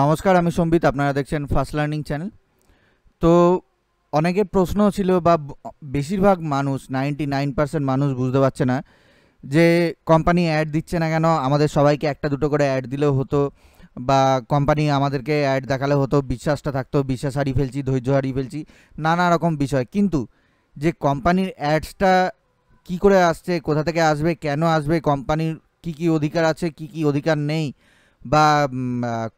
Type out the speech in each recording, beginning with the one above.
নমস্কার আমি সম্বিত আপনারা দেখছেন ফার্স্ট লার্নিং চ্যানেল তো অনেকের প্রশ্ন ছিল বা বেশিরভাগ মানুষ নাইনটি নাইন পার্সেন্ট মানুষ বুঝতে পারছে না যে কোম্পানি অ্যাড দিচ্ছে না কেন আমাদের সবাইকে একটা দুটো করে অ্যাড দিলেও হতো বা কোম্পানি আমাদেরকে অ্যাড দেখালে হতো বিশ্বাসটা থাকতো বিশ্বাস হারিয়ে ফেলছি ধৈর্য হারিয়ে ফেলছি নানা রকম বিষয় কিন্তু যে কোম্পানির অ্যাডসটা কি করে আসছে কোথা থেকে আসবে কেন আসবে কোম্পানির কি কি অধিকার আছে কি কি অধিকার নেই বা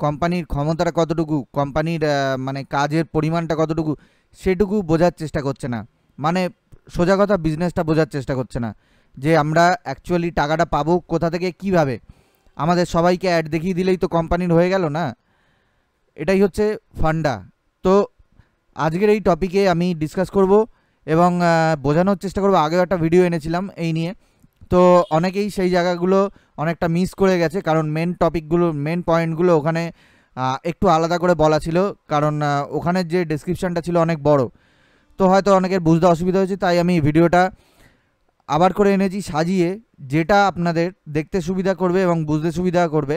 কোম্পানির ক্ষমতাটা কতটুকু কোম্পানির মানে কাজের পরিমাণটা কতটুকু সেটুকু বোঝার চেষ্টা করছে না মানে সোজা কথা বিজনেসটা বোঝার চেষ্টা করছে না যে আমরা অ্যাকচুয়ালি টাকাটা পাবো কোথা থেকে কিভাবে আমাদের সবাইকে অ্যাড দেখিয়ে দিলেই তো কোম্পানির হয়ে গেল না এটাই হচ্ছে ফান্ডা তো আজকের এই টপিকে আমি ডিসকাস করব এবং বোঝানোর চেষ্টা করব আগেও একটা ভিডিও এনেছিলাম এই নিয়ে তো অনেকেই সেই জায়গাগুলো অনেকটা মিস করে গেছে কারণ মেন টপিকগুলো মেন পয়েন্টগুলো ওখানে একটু আলাদা করে বলা ছিল কারণ ওখানে যে ডিসক্রিপশানটা ছিল অনেক বড় তো হয়তো অনেকের বুঝতে অসুবিধা হয়েছে তাই আমি ভিডিওটা আবার করে এনেছি সাজিয়ে যেটা আপনাদের দেখতে সুবিধা করবে এবং বুঝতে সুবিধা করবে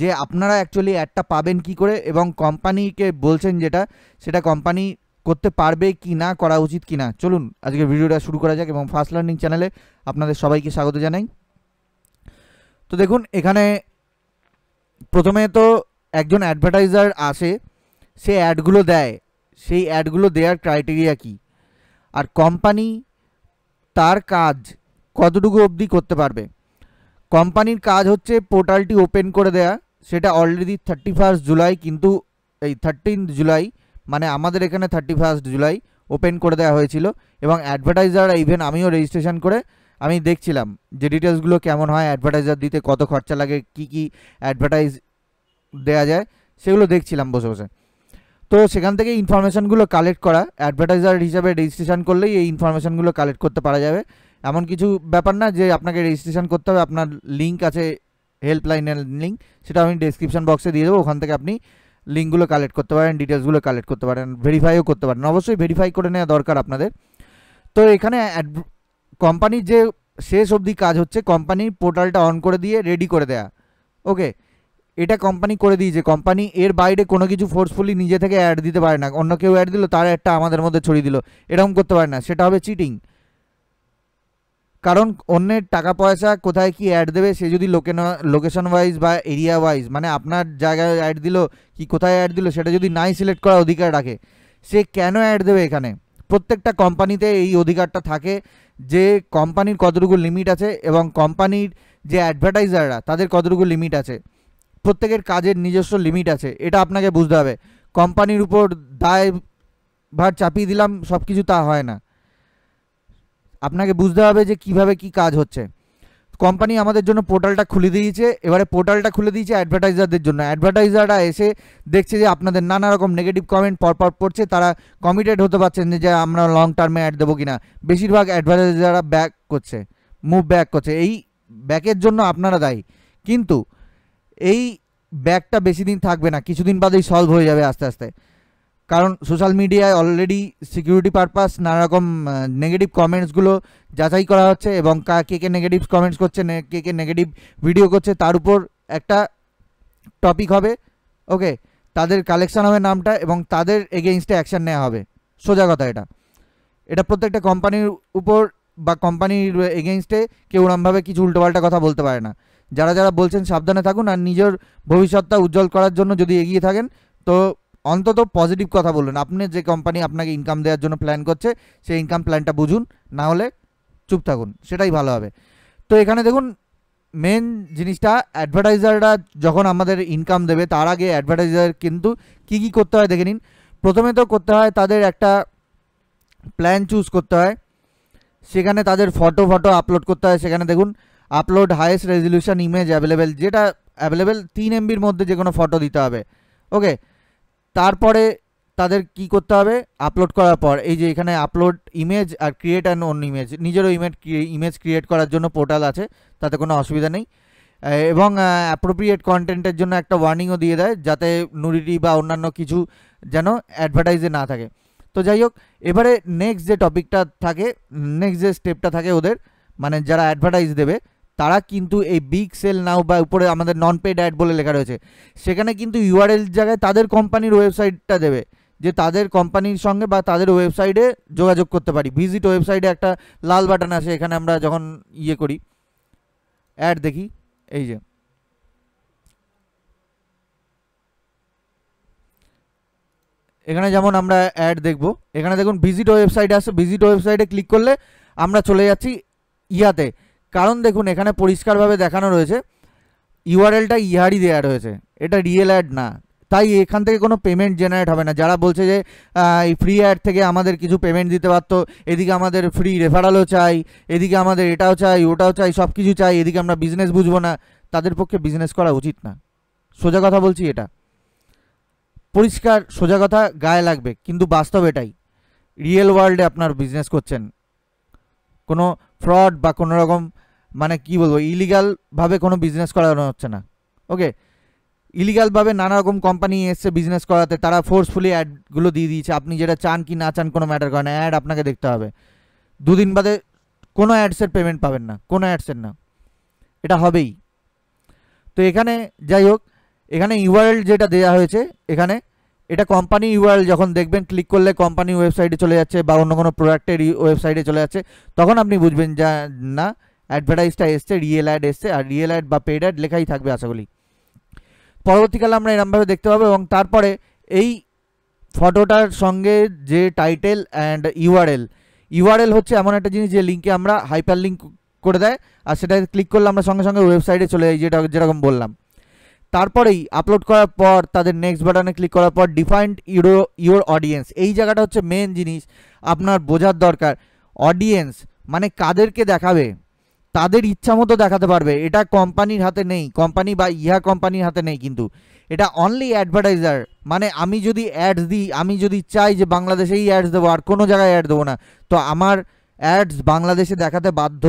যে আপনারা অ্যাকচুয়ালি অ্যাডটা পাবেন কি করে এবং কোম্পানিকে বলছেন যেটা সেটা কোম্পানি করতে পারবে কি না করা উচিত কি না চলুন আজকে ভিডিওটা শুরু করা যাক এবং ফার্স্ট লার্নিং চ্যানেলে আপনাদের সবাইকে স্বাগত জানাই তো দেখুন এখানে প্রথমে তো একজন অ্যাডভার্টাইজার আসে সে অ্যাডগুলো দেয় সেই অ্যাডগুলো দেওয়ার ক্রাইটেরিয়া কি আর কোম্পানি তার কাজ কতটুকু অবধি করতে পারবে কোম্পানির কাজ হচ্ছে পোর্টালটি ওপেন করে দেয়া সেটা অলরেডি থার্টি ফার্স্ট জুলাই কিন্তু এই থার্টিন জুলাই মানে আমাদের এখানে থার্টি ফার্স্ট জুলাই ওপেন করে দেওয়া হয়েছিল এবং অ্যাডভার্টাইজার ইভেন আমিও রেজিস্ট্রেশন করে আমি দেখছিলাম যে ডিটেলসগুলো কেমন হয় অ্যাডভার্টাইজার দিতে কত খরচা লাগে কি কি অ্যাডভার্টাইজ দেওয়া যায় সেগুলো দেখছিলাম বসে বসে তো সেখান থেকে ইনফরমেশানগুলো কালেক্ট করা অ্যাডভার্টাইজার হিসাবে রেজিস্ট্রেশন করলেই এই ইনফরমেশানগুলো কালেক্ট করতে পারা যাবে এমন কিছু ব্যাপার না যে আপনাকে রেজিস্ট্রেশন করতে হবে আপনার লিঙ্ক আছে হেল্পলাইনের লিঙ্ক সেটা আমি ডেসক্রিপশন বক্সে দিয়ে দেবো ওখান থেকে আপনি লিঙ্কগুলো কালেক্ট করতে পারেন ডিটেলসগুলো কালেক্ট করতে পারেন ভেরিফাইও করতে পারেন অবশ্যই ভেরিফাই করে নেওয়া দরকার আপনাদের তো এখানে কোম্পানির যে শেষ অবধি কাজ হচ্ছে কোম্পানির পোর্টালটা অন করে দিয়ে রেডি করে দেয়া ওকে এটা কোম্পানি করে দিয়েছে কোম্পানি এর বাইরে কোনো কিছু ফোর্সফুলি নিজে থেকে অ্যাড দিতে পারে না অন্য কেউ অ্যাড দিল তার একটা আমাদের মধ্যে ছড়িয়ে দিল এরকম করতে পারে না সেটা হবে চিটিং কারণ অন্যের টাকা পয়সা কোথায় কি অ্যাড দেবে সে যদি লোকেশন ওয়াইজ বা এরিয়া ওয়াইজ মানে আপনার জায়গায় অ্যাড দিল কি কোথায় অ্যাড দিল সেটা যদি নাই সিলেক্ট করার অধিকার রাখে সে কেন অ্যাড দেবে এখানে প্রত্যেকটা কোম্পানিতে এই অধিকারটা থাকে যে কোম্পানির কতটুকু লিমিট আছে এবং কোম্পানির যে অ্যাডভার্টাইজাররা তাদের কতটুকু লিমিট আছে প্রত্যেকের কাজের নিজস্ব লিমিট আছে এটা আপনাকে বুঝতে হবে কোম্পানির উপর দায় ভার চাপিয়ে দিলাম সব কিছু তা হয় না আপনাকে বুঝতে হবে যে কিভাবে কি কাজ হচ্ছে কোম্পানি আমাদের জন্য পোর্টালটা খুলে দিয়েছে এবারে পোর্টালটা খুলে দিয়েছে অ্যাডভার্টাইজারদের জন্য অ্যাডভার্টাইজাররা এসে দেখছে যে আপনাদের নানা রকম নেগেটিভ কমেন্ট পরপর পড়ছে তারা কমিটেড হতে পারছেন যে আমরা লং টার্মে অ্যাড দেবো কিনা বেশিরভাগ অ্যাডভার্টাইজাররা ব্যাক করছে মুভ ব্যাক করছে এই ব্যাকের জন্য আপনারা দায়ী কিন্তু এই ব্যাকটা বেশি দিন থাকবে না কিছুদিন বাদেই সলভ হয়ে যাবে আস্তে আস্তে কারণ সোশ্যাল মিডিয়ায় অলরেডি সিকিউরিটি পারপাস নানারকম নেগেটিভ কমেন্টসগুলো যাচাই করা হচ্ছে এবং কে কে নেগেটিভ কমেন্টস করছে কে কে নেগেটিভ ভিডিও করছে তার উপর একটা টপিক হবে ওকে তাদের কালেকশান হবে নামটা এবং তাদের এগেনস্টে অ্যাকশান নেওয়া হবে সোজা কথা এটা এটা প্রত্যেকটা কোম্পানির উপর বা কোম্পানির এগেনস্টে কেউ ওরমভাবে কিছু উল্টোপাল্টা কথা বলতে পারে না যারা যারা বলছেন সাবধানে থাকুন আর নিজের ভবিষ্যৎটা উজ্জ্বল করার জন্য যদি এগিয়ে থাকেন তো অন্তত পজিটিভ কথা বলুন আপনি যে কোম্পানি আপনাকে ইনকাম দেওয়ার জন্য প্ল্যান করছে সেই ইনকাম প্ল্যানটা বুঝুন না হলে চুপ থাকুন সেটাই ভালো হবে তো এখানে দেখুন মেন জিনিসটা অ্যাডভার্টাইজাররা যখন আমাদের ইনকাম দেবে তার আগে অ্যাডভার্টাইজার কিন্তু কি কি করতে হয় দেখে নিন প্রথমে তো করতে হয় তাদের একটা প্ল্যান চুজ করতে হয় সেখানে তাদের ফটো ফটো আপলোড করতে হয় সেখানে দেখুন upload highest resolution image available যেটা অ্যাভেলেবেল তিন এমবির মধ্যে যে কোনো ফটো দিতে হবে ওকে তারপরে তাদের কি করতে হবে আপলোড করার পর এই যে এখানে আপলোড ইমেজ আর ক্রিয়েট অ্যান্ড অন ইমেজ নিজেরও ইমেজ ইমেজ ক্রিয়েট করার জন্য পোর্টাল আছে তাতে কোনো অসুবিধা নেই এবং অ্যাপ্রোপ্রিয়েট কন্টেন্টের জন্য একটা ওয়ার্নিংও দিয়ে দেয় যাতে নুরিটি বা অন্যান্য কিছু যেন অ্যাডভার্টাইজে না থাকে তো যাই হোক এবারে নেক্সট যে টপিকটা থাকে নেক্সট যে স্টেপটা থাকে ওদের মানে যারা অ্যাডভার্টাইজ দেবে তারা কিন্তু এই বিগ সেল নাও বা উপরে আমাদের নন পেড অ্যাড বলে লেখা রয়েছে সেখানে কিন্তু ইউআরএল জায়গায় তাদের কোম্পানির ওয়েবসাইটটা দেবে যে তাদের কোম্পানির সঙ্গে বা তাদের ওয়েবসাইটে যোগাযোগ করতে পারি ভিজিট ওয়েবসাইটে একটা লাল বাটন আসে এখানে আমরা যখন ইয়ে করি অ্যাড দেখি এই যে এখানে যেমন আমরা অ্যাড দেখব এখানে দেখুন ভিজিট ওয়েবসাইট আসে ভিজিট ওয়েবসাইটে ক্লিক করলে আমরা চলে যাচ্ছি ইয়াতে কারণ দেখুন এখানে পরিষ্কারভাবে দেখানো রয়েছে ইউআরএলটা ইহারই দেওয়া রয়েছে এটা রিয়েল অ্যাড না তাই এখান থেকে কোনো পেমেন্ট জেনারেট হবে না যারা বলছে যে এই ফ্রি অ্যাড থেকে আমাদের কিছু পেমেন্ট দিতে পারতো এদিকে আমাদের ফ্রি রেফারালও চাই এদিকে আমাদের এটাও চাই ওটাও চাই সব কিছু চাই এদিকে আমরা বিজনেস বুঝবো না তাদের পক্ষে বিজনেস করা উচিত না সোজা কথা বলছি এটা পরিষ্কার সোজা কথা গায়ে লাগবে কিন্তু বাস্তব এটাই রিয়েল ওয়ার্ল্ডে আপনার বিজনেস করছেন কোনো ফ্রড বা কোনো রকম মানে কি বলবো ইলিগালভাবে কোনো বিজনেস করানো হচ্ছে না ওকে ইলিগালভাবে নানা রকম কোম্পানি এসছে বিজনেস করাতে তারা ফোর্সফুলি অ্যাডগুলো দিয়ে দিয়েছে আপনি যেটা চান কি না চান কোনো ম্যাটার করে না অ্যাড আপনাকে দেখতে হবে দুদিন বাদে কোনো অ্যাডসের পেমেন্ট পাবেন না কোনো অ্যাডসের না এটা হবেই তো এখানে যাই হোক এখানে ইউআরএল যেটা দেওয়া হয়েছে এখানে এটা কোম্পানি ইউআরএল যখন দেখবেন ক্লিক করলে কোম্পানি ওয়েবসাইটে চলে যাচ্ছে বা অন্য কোনো প্রোডাক্টের ওয়েবসাইটে চলে যাচ্ছে তখন আপনি বুঝবেন যা না অ্যাডভার্টাইজটা এসছে রিয়েল অ্যাড এসছে আর রিয়েল অ্যাড বা পেড অ্যাড লেখাই থাকবে আশা করি পরবর্তীকালে আমরা এরমভাবে দেখতে পাবো এবং তারপরে এই ফটোটার সঙ্গে যে টাইটেল অ্যান্ড ইউআরএল ইউআরএল হচ্ছে এমন একটা জিনিস যে লিঙ্কে আমরা হাইপার লিঙ্ক করে দেয় আর সেটা ক্লিক করলে আমরা সঙ্গে সঙ্গে ওয়েবসাইটে চলে যাই যেটা যেরকম বললাম তারপরেই আপলোড করার পর তাদের নেক্সট বাটনে ক্লিক করার পর ডিফাইন্ড ইউরো ইউর অডিয়েন্স এই জায়গাটা হচ্ছে মেন জিনিস আপনার বোঝার দরকার অডিয়েন্স মানে কাদেরকে দেখাবে তাদের ইচ্ছা মতো দেখাতে পারবে এটা কোম্পানির হাতে নেই কোম্পানি বা ইহা কোম্পানির হাতে নেই কিন্তু এটা অনলি অ্যাডভার্টাইজার মানে আমি যদি অ্যাডস দিই আমি যদি চাই যে বাংলাদেশেই অ্যাডস দেবো আর কোনো জায়গায় অ্যাড দেবো না তো আমার অ্যাডস বাংলাদেশে দেখাতে বাধ্য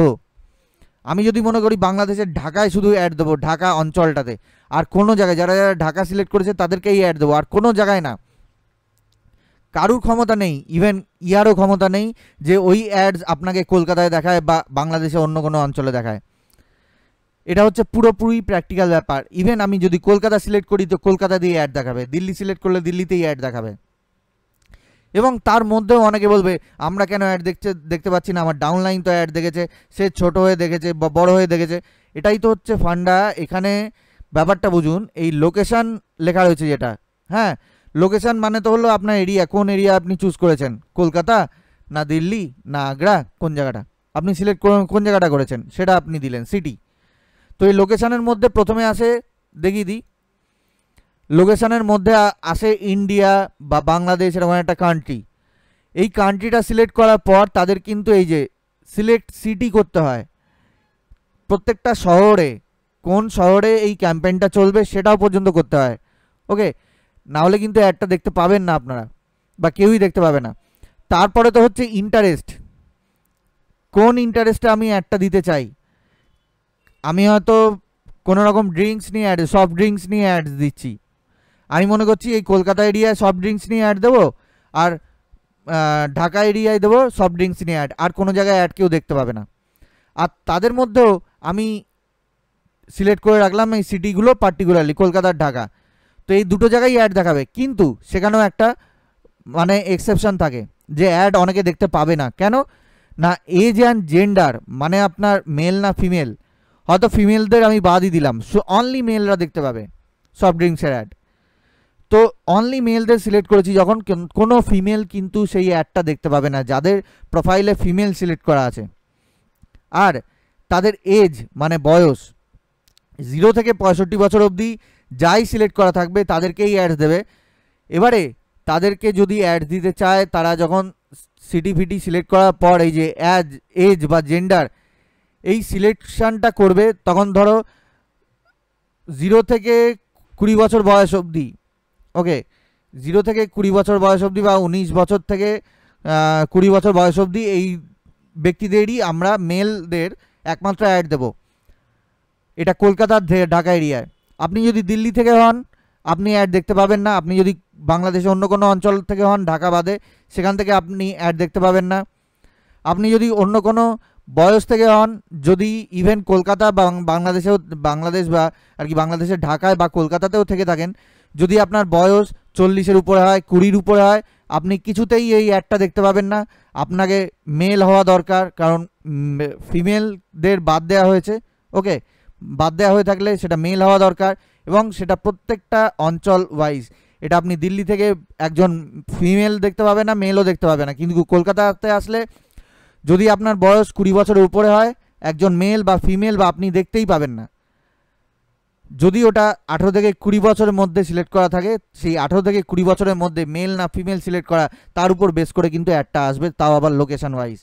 আমি যদি মনে করি বাংলাদেশের ঢাকায় শুধু অ্যাড দেবো ঢাকা অঞ্চলটাতে আর কোনো জায়গায় যারা যারা ঢাকা সিলেক্ট করেছে তাদেরকেই অ্যাড দেবো আর কোনো জায়গায় না কারুর ক্ষমতা নেই ইভেন ইয়ারও ক্ষমতা নেই যে ওই অ্যাডস আপনাকে কলকাতায় দেখায় বা বাংলাদেশে অন্য কোনো অঞ্চলে দেখায় এটা হচ্ছে পুরোপুরি প্র্যাকটিক্যাল ব্যাপার ইভেন আমি যদি কলকাতা সিলেক্ট করি তো কলকাতা দিয়ে অ্যাড দেখাবে দিল্লি সিলেক্ট করলে দিল্লিতেই অ্যাড দেখাবে এবং তার মধ্যেও অনেকে বলবে আমরা কেন অ্যাড দেখছে দেখতে পাচ্ছি না আমার ডাউনলাইন তো অ্যাড দেখেছে সে ছোট হয়ে দেখেছে বা বড় হয়ে দেখেছে এটাই তো হচ্ছে ফান্ডা এখানে ব্যাপারটা বুঝুন এই লোকেশান লেখা রয়েছে যেটা হ্যাঁ লোকেশান মানে তো হলো আপনার এরিয়া কোন এরিয়া আপনি চুজ করেছেন কলকাতা না দিল্লি না আগ্রা কোন জায়গাটা আপনি সিলেক্ট কোন জায়গাটা করেছেন সেটা আপনি দিলেন সিটি তো এই লোকেশানের মধ্যে প্রথমে আসে দেখি দিই লোকেশানের মধ্যে আসে ইন্ডিয়া বা বাংলাদেশ এরকম একটা কান্ট্রি এই কান্ট্রিটা সিলেক্ট করার পর তাদের কিন্তু এই যে সিলেক্ট সিটি করতে হয় প্রত্যেকটা শহরে কোন শহরে এই ক্যাম্পেইনটা চলবে সেটাও পর্যন্ত করতে হয় ওকে নাহলে কিন্তু অ্যাডটা দেখতে পাবেন না আপনারা বা কেউই দেখতে পাবে না তারপরে তো হচ্ছে ইন্টারেস্ট কোন ইন্টারেস্টে আমি অ্যাডটা দিতে চাই আমি হয়তো কোনো রকম ড্রিঙ্কস নিয়ে অ্যাড সফট ড্রিঙ্কস নিয়ে অ্যাড দিচ্ছি আমি মনে করছি এই কলকাতা এরিয়ায় সফট ড্রিঙ্কস নিয়ে অ্যাড দেবো আর ঢাকা এরিয়ায় দেবো সফট ড্রিঙ্কস নিয়ে অ্যাড আর কোনো জায়গায় অ্যাড কেউ দেখতে পাবে না আর তাদের মধ্যেও আমি সিলেক্ট করে রাখলাম এই সিটিগুলো পার্টিকুলারলি কলকাতার ঢাকা তো এই দুটো জায়গায় অ্যাড দেখাবে কিন্তু সেখানেও একটা মানে এক্সেপশান থাকে যে অ্যাড অনেকে দেখতে পাবে না কেন না এজ অ্যান্ড জেন্ডার মানে আপনার মেল না ফিমেল হয়তো ফিমেলদের আমি বাদই দিলাম সো অনলি মেলরা দেখতে পাবে সফট ড্রিঙ্কসের অ্যাড তো অনলি মেলদের সিলেক্ট করেছি যখন কোনো ফিমেল কিন্তু সেই অ্যাডটা দেখতে পাবে না যাদের প্রোফাইলে ফিমেল সিলেক্ট করা আছে আর তাদের এজ মানে বয়স জিরো থেকে পঁয়ষট্টি বছর অবধি যাই সিলেক্ট করা থাকবে তাদেরকেই অ্যাডস দেবে এবারে তাদেরকে যদি অ্যাড দিতে চায় তারা যখন সিটি ফিটি সিলেক্ট করার পর এই যে অ্যাজ এজ বা জেন্ডার এই সিলেকশানটা করবে তখন ধরো জিরো থেকে কুড়ি বছর বয়স অবধি ওকে জিরো থেকে কুড়ি বছর বয়স অবধি বা উনিশ বছর থেকে কুড়ি বছর বয়স অবধি এই ব্যক্তিদেরই আমরা মেলদের একমাত্র অ্যাড দেব এটা কলকাতার ঢাকা এরিয়ায় আপনি যদি দিল্লি থেকে হন আপনি অ্যাড দেখতে পাবেন না আপনি যদি বাংলাদেশে অন্য কোনো অঞ্চল থেকে হন ঢাকা বাদে সেখান থেকে আপনি অ্যাড দেখতে পাবেন না আপনি যদি অন্য কোনো বয়স থেকে হন যদি ইভেন কলকাতা বা বাংলাদেশেও বাংলাদেশ বা আর কি বাংলাদেশের ঢাকায় বা কলকাতাতেও থেকে থাকেন যদি আপনার বয়স চল্লিশের উপরে হয় কুড়ির উপরে হয় আপনি কিছুতেই এই অ্যাডটা দেখতে পাবেন না আপনাকে মেল হওয়া দরকার কারণ ফিমেলদের বাদ দেওয়া হয়েছে ওকে বাদ দেওয়া হয়ে থাকলে সেটা মেল হওয়া দরকার এবং সেটা প্রত্যেকটা অঞ্চল ওয়াইজ এটা আপনি দিল্লি থেকে একজন ফিমেল দেখতে পাবে না মেলও দেখতে পাবে না কিন্তু কলকাতাতে আসলে যদি আপনার বয়স কুড়ি বছরের উপরে হয় একজন মেল বা ফিমেল বা আপনি দেখতেই পাবেন না যদি ওটা আঠেরো থেকে কুড়ি বছরের মধ্যে সিলেক্ট করা থাকে সেই আঠেরো থেকে কুড়ি বছরের মধ্যে মেল না ফিমেল সিলেক্ট করা তার উপর বেস করে কিন্তু একটা আসবে তাও আবার লোকেশান ওয়াইজ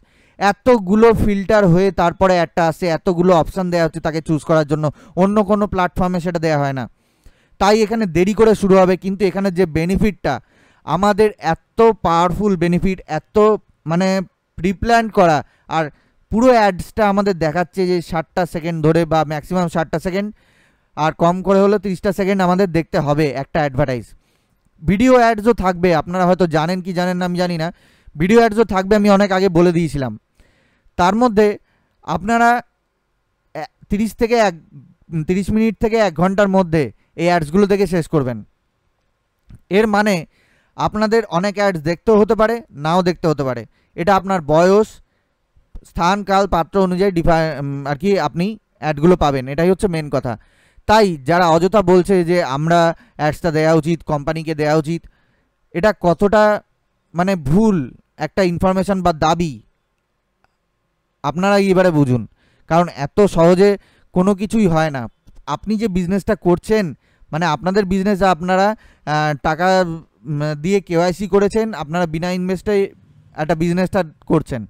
এতগুলো ফিল্টার হয়ে তারপরে একটা আসে এতগুলো অপশান দেওয়া হচ্ছে তাকে চুজ করার জন্য অন্য কোনো প্ল্যাটফর্মে সেটা দেওয়া হয় না তাই এখানে দেরি করে শুরু হবে কিন্তু এখানে যে বেনিফিটটা আমাদের এত পাওয়ারফুল বেনিফিট এত মানে প্রিপ্ল্যান করা আর পুরো অ্যাডসটা আমাদের দেখাচ্ছে যে ষাটটা সেকেন্ড ধরে বা ম্যাক্সিমাম ষাটটা সেকেন্ড আর কম করে হলেও তিরিশটা সেকেন্ড আমাদের দেখতে হবে একটা অ্যাডভার্টাইজ ভিডিও অ্যাডসও থাকবে আপনারা হয়তো জানেন কি জানেন না আমি জানি না ভিডিও অ্যাডসও থাকবে আমি অনেক আগে বলে দিয়েছিলাম তার মধ্যে আপনারা তিরিশ থেকে এক তিরিশ মিনিট থেকে এক ঘন্টার মধ্যে এই অ্যাডসগুলো দেখে শেষ করবেন এর মানে আপনাদের অনেক অ্যাডস দেখতেও হতে পারে নাও দেখতে হতে পারে এটা আপনার বয়স স্থান কাল পাত্র অনুযায়ী ডিফা আর কি আপনি অ্যাডগুলো পাবেন এটাই হচ্ছে মেন কথা তাই যারা অযথা বলছে যে আমরা অ্যাডসটা দেওয়া উচিত কোম্পানিকে দেওয়া উচিত এটা কতটা মানে ভুল একটা ইনফরমেশান বা দাবি আপনারা এবারে বুঝুন কারণ এত সহজে কোনো কিছুই হয় না আপনি যে বিজনেসটা করছেন মানে আপনাদের বিজনেস আপনারা টাকা দিয়ে কেওয়াইসি করেছেন আপনারা বিনা ইনভেস্টে একটা বিজনেসটা করছেন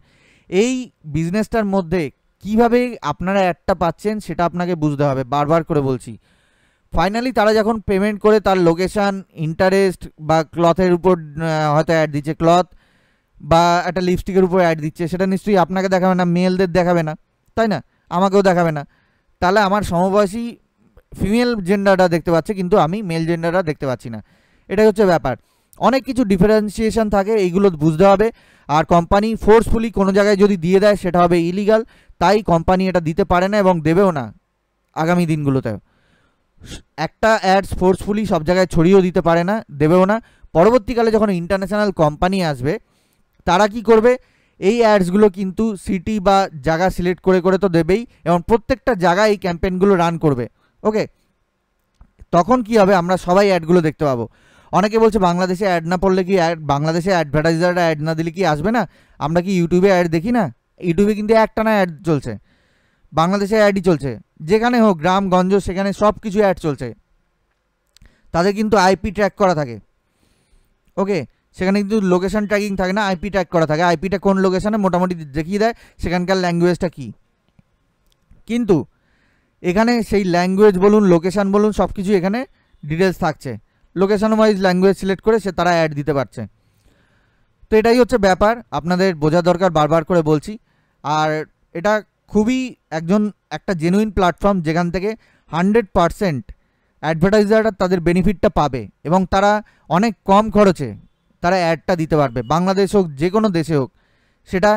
এই বিজনেসটার মধ্যে কিভাবে আপনারা অ্যাডটা পাচ্ছেন সেটা আপনাকে বুঝতে হবে বারবার করে বলছি ফাইনালি তারা যখন পেমেন্ট করে তার লোকেশান ইন্টারেস্ট বা ক্লথের উপর হয়তো অ্যাড দিচ্ছে ক্লথ বা একটা লিপস্টিকের উপর অ্যাড দিচ্ছে সেটা নিশ্চয়ই আপনাকে দেখাবে না মেলদের দেখাবে না তাই না আমাকেও দেখাবে না তাহলে আমার সমবয়সী ফিমেল জেন্ডারটা দেখতে পাচ্ছে কিন্তু আমি মেল জেন্ডারটা দেখতে পাচ্ছি না এটাই হচ্ছে ব্যাপার অনেক কিছু ডিফারেন্সিয়েশান থাকে এইগুলো বুঝতে হবে আর কোম্পানি ফোর্সফুলি কোনো জায়গায় যদি দিয়ে দেয় সেটা হবে ইলিগাল তাই কোম্পানি এটা দিতে পারে না এবং দেবেও না আগামী দিনগুলোতে একটা অ্যাডস ফোর্সফুলি সব জায়গায় ছড়িয়েও দিতে পারে না দেবেও না পরবর্তীকালে যখন ইন্টারন্যাশনাল কোম্পানি আসবে তারা কি করবে এই অ্যাডসগুলো কিন্তু সিটি বা জায়গা সিলেক্ট করে করে তো দেবেই এবং প্রত্যেকটা জায়গায় এই ক্যাম্পেনগুলো রান করবে ওকে তখন কি হবে আমরা সবাই অ্যাডগুলো দেখতে পাবো অনেকে বলছে বাংলাদেশে অ্যাড না পড়লে কি অ্যাড বাংলাদেশে অ্যাডভার্টাইজাররা অ্যাড না দিলে কি আসবে না আমরা কি ইউটিউবে অ্যাড দেখি না ইউটিউবে কিন্তু একটা না অ্যাড চলছে বাংলাদেশে অ্যাডই চলছে যেখানে হোক গ্রাম গঞ্জ সেখানে সব কিছু অ্যাড চলছে তাদের কিন্তু আইপি ট্র্যাক করা থাকে ওকে সেখানে কিন্তু লোকেশান ট্র্যাকিং থাকে না আইপি ট্র্যাক করা থাকে আইপিটা কোন লোকেশানে মোটামুটি দেখিয়ে দেয় সেখানকার ল্যাঙ্গুয়েজটা কী কিন্তু এখানে সেই ল্যাঙ্গুয়েজ বলুন লোকেশান বলুন সব কিছু এখানে ডিটেলস থাকছে লোকেশান ওয়াইজ ল্যাঙ্গুয়েজ সিলেক্ট করে সে তারা অ্যাড দিতে পারছে তো এটাই হচ্ছে ব্যাপার আপনাদের বোঝা দরকার বারবার করে বলছি আর এটা খুবই একজন একটা জেনুইন প্ল্যাটফর্ম যেখান থেকে হান্ড্রেড পারসেন্ট অ্যাডভার্টাইজাররা তাদের বেনিফিটটা পাবে এবং তারা অনেক কম খরচে তারা অ্যাডটা দিতে পারবে বাংলাদেশ হোক যে কোনো দেশে হোক সেটা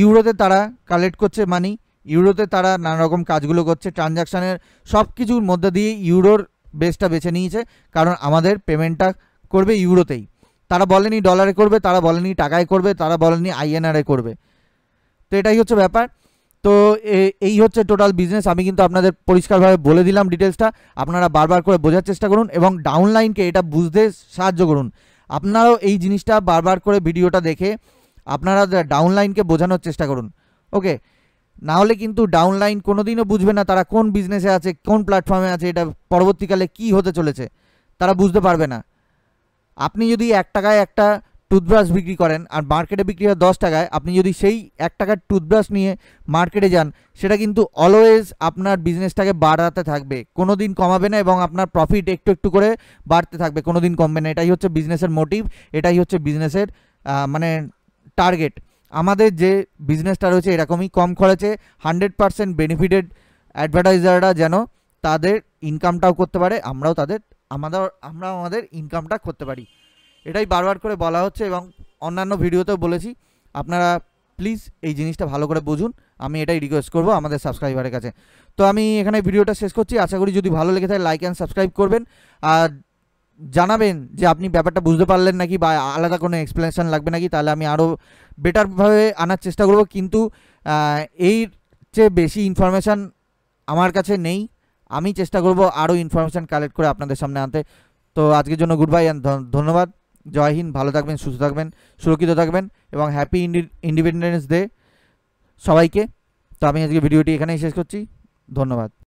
ইউরোতে তারা কালেক্ট করছে মানি ইউরোতে তারা নানা রকম কাজগুলো করছে ট্রানজ্যাকশানের সব কিছুর মধ্যে দিয়ে ইউরোর বেসটা বেছে নিয়েছে কারণ আমাদের পেমেন্টটা করবে ইউরোতেই তারা বলেনি ডলারে করবে তারা বলেনি টাকায় করবে তারা বলেনি আইএনআরে করবে তো এটাই হচ্ছে ব্যাপার তো এই হচ্ছে টোটাল বিজনেস আমি কিন্তু আপনাদের পরিষ্কারভাবে বলে দিলাম ডিটেলসটা আপনারা বারবার করে বোঝার চেষ্টা করুন এবং ডাউনলাইনকে এটা বুঝতে সাহায্য করুন আপনারাও এই জিনিসটা বারবার করে ভিডিওটা দেখে আপনারা ডাউনলাইনকে বোঝানোর চেষ্টা করুন ওকে নাহলে কিন্তু ডাউনলাইন কোনোদিনও বুঝবে না তারা কোন বিজনেসে আছে কোন প্ল্যাটফর্মে আছে এটা পরবর্তীকালে কি হতে চলেছে তারা বুঝতে পারবে না আপনি যদি এক টাকায় একটা টুথব্রাশ বিক্রি করেন আর মার্কেটে বিক্রি হয় দশ টাকায় আপনি যদি সেই এক টাকার টুথব্রাশ নিয়ে মার্কেটে যান সেটা কিন্তু অলওয়েজ আপনার বিজনেসটাকে বাড়াতে থাকবে কোনো দিন কমাবে না এবং আপনার প্রফিট একটু একটু করে বাড়তে থাকবে কোনো দিন কমবে না এটাই হচ্ছে বিজনেসের মোটিভ এটাই হচ্ছে বিজনেসের মানে টার্গেট আমাদের যে বিজনেসটা রয়েছে এরকমই কম খরচে হান্ড্রেড পারসেন্ট বেনিফিটেড অ্যাডভার্টাইজাররা যেন তাদের ইনকামটাও করতে পারে আমরাও তাদের আমাদের আমরাও আমাদের ইনকামটা করতে পারি এটাই বারবার করে বলা হচ্ছে এবং অন্যান্য ভিডিওতেও বলেছি আপনারা প্লিজ এই জিনিসটা ভালো করে বুঝুন আমি এটাই রিকোয়েস্ট করব আমাদের সাবস্ক্রাইবারের কাছে তো আমি এখানে ভিডিওটা শেষ করছি আশা করি যদি ভালো লেগে থাকে লাইক অ্যান্ড সাবস্ক্রাইব করবেন আর জানাবেন যে আপনি ব্যাপারটা বুঝতে পারলেন নাকি বা আলাদা কোনো এক্সপ্লেনেশান লাগবে নাকি তাহলে আমি আরও বেটারভাবে আনার চেষ্টা করব কিন্তু এই চেয়ে বেশি ইনফরমেশান আমার কাছে নেই আমি চেষ্টা করব আরও ইনফরমেশান কালেক্ট করে আপনাদের সামনে আনতে তো আজকের জন্য গুড বাই অ্যান্ড ধন্যবাদ জয় হিন্দ ভালো থাকবেন সুস্থ থাকবেন সুরক্ষিত থাকবেন এবং হ্যাপি ইন্ডিপেন্ডেন্স ডে সবাইকে তো আমি আজকে ভিডিওটি এখানেই শেষ করছি ধন্যবাদ